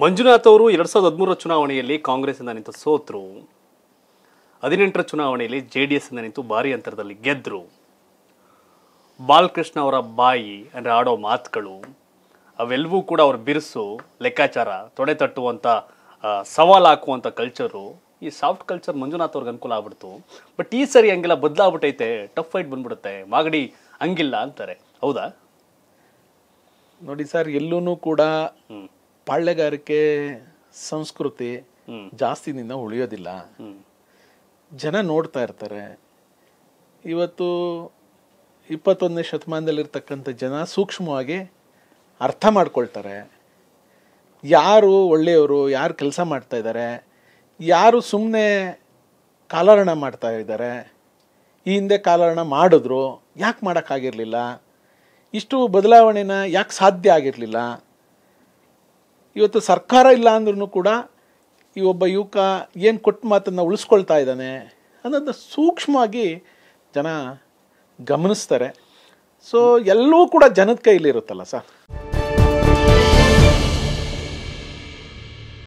ಮಂಜುನಾಥ್ ಅವರು ಎರಡು ಸಾವಿರದ ಹದಿಮೂರರ ಚುನಾವಣೆಯಲ್ಲಿ ಕಾಂಗ್ರೆಸ್ಸಿಂದ ನಿಂತು ಸೋತರು ಹದಿನೆಂಟರ ಚುನಾವಣೆಯಲ್ಲಿ ಜೆ ಡಿ ಎಸ್ಸಿಂದ ನಿಂತು ಭಾರಿ ಅಂತರದಲ್ಲಿ ಗೆದ್ದರು ಬಾಲಕೃಷ್ಣ ಅವರ ಬಾಯಿ ಅಂದರೆ ಆಡೋ ಮಾತುಗಳು ಅವೆಲ್ಲವೂ ಕೂಡ ಅವ್ರ ಬಿರುಸು ಲೆಕ್ಕಾಚಾರ ತೊಡೆ ತಟ್ಟುವಂಥ ಸವಾಲು ಹಾಕುವಂಥ ಕಲ್ಚರು ಈ ಸಾಫ್ಟ್ ಕಲ್ಚರ್ ಮಂಜುನಾಥ್ ಅವ್ರಿಗೆ ಅನುಕೂಲ ಆಗ್ಬಿಡ್ತು ಬಟ್ ಈ ಸರಿ ಹಂಗೆಲ್ಲ ಬದಲಾಗ್ಬಿಟ್ಟೈತೆ ಟಫ್ ಫೈಟ್ ಬಂದ್ಬಿಡುತ್ತೆ ಮಾಗಡಿ ಹಂಗಿಲ್ಲ ಅಂತಾರೆ ಹೌದಾ ನೋಡಿ ಸರ್ ಎಲ್ಲೂ ಕೂಡ ಪಾಳ್ಯಗಾರಿಕೆ ಸಂಸ್ಕೃತಿ ಜಾಸ್ತಿನಿಂದ ಉಳಿಯೋದಿಲ್ಲ ಜನ ನೋಡ್ತಾ ಇರ್ತಾರೆ ಇವತ್ತು ಇಪ್ಪತ್ತೊಂದನೇ ಶತಮಾನದಲ್ಲಿರ್ತಕ್ಕಂಥ ಜನ ಸೂಕ್ಷ್ಮವಾಗಿ ಅರ್ಥ ಮಾಡ್ಕೊಳ್ತಾರೆ ಯಾರು ಒಳ್ಳೆಯವರು ಯಾರು ಕೆಲಸ ಮಾಡ್ತಾ ಇದ್ದಾರೆ ಯಾರು ಸುಮ್ಮನೆ ಕಾಲಹರಣ ಮಾಡ್ತಾ ಇದ್ದಾರೆ ಈ ಹಿಂದೆ ಕಾಲಹರಣ ಮಾಡಿದ್ರು ಯಾಕೆ ಮಾಡೋಕ್ಕಾಗಿರಲಿಲ್ಲ ಇಷ್ಟು ಬದಲಾವಣೆನ ಯಾಕೆ ಸಾಧ್ಯ ಆಗಿರಲಿಲ್ಲ ಇವತ್ತು ಸರ್ಕಾರ ಇಲ್ಲ ಅಂದ್ರೂ ಕೂಡ ಈ ಒಬ್ಬ ಯುವಕ ಏನು ಕೊಟ್ಟು ಮಾತನ್ನು ಉಳಿಸ್ಕೊಳ್ತಾ ಇದ್ದಾನೆ ಅನ್ನೋದನ್ನ ಸೂಕ್ಷ್ಮವಾಗಿ ಜನ ಗಮನಿಸ್ತಾರೆ ಸೊ ಎಲ್ಲವೂ ಕೂಡ ಜನದ ಕೈಲಿರುತ್ತಲ್ಲ ಸರ್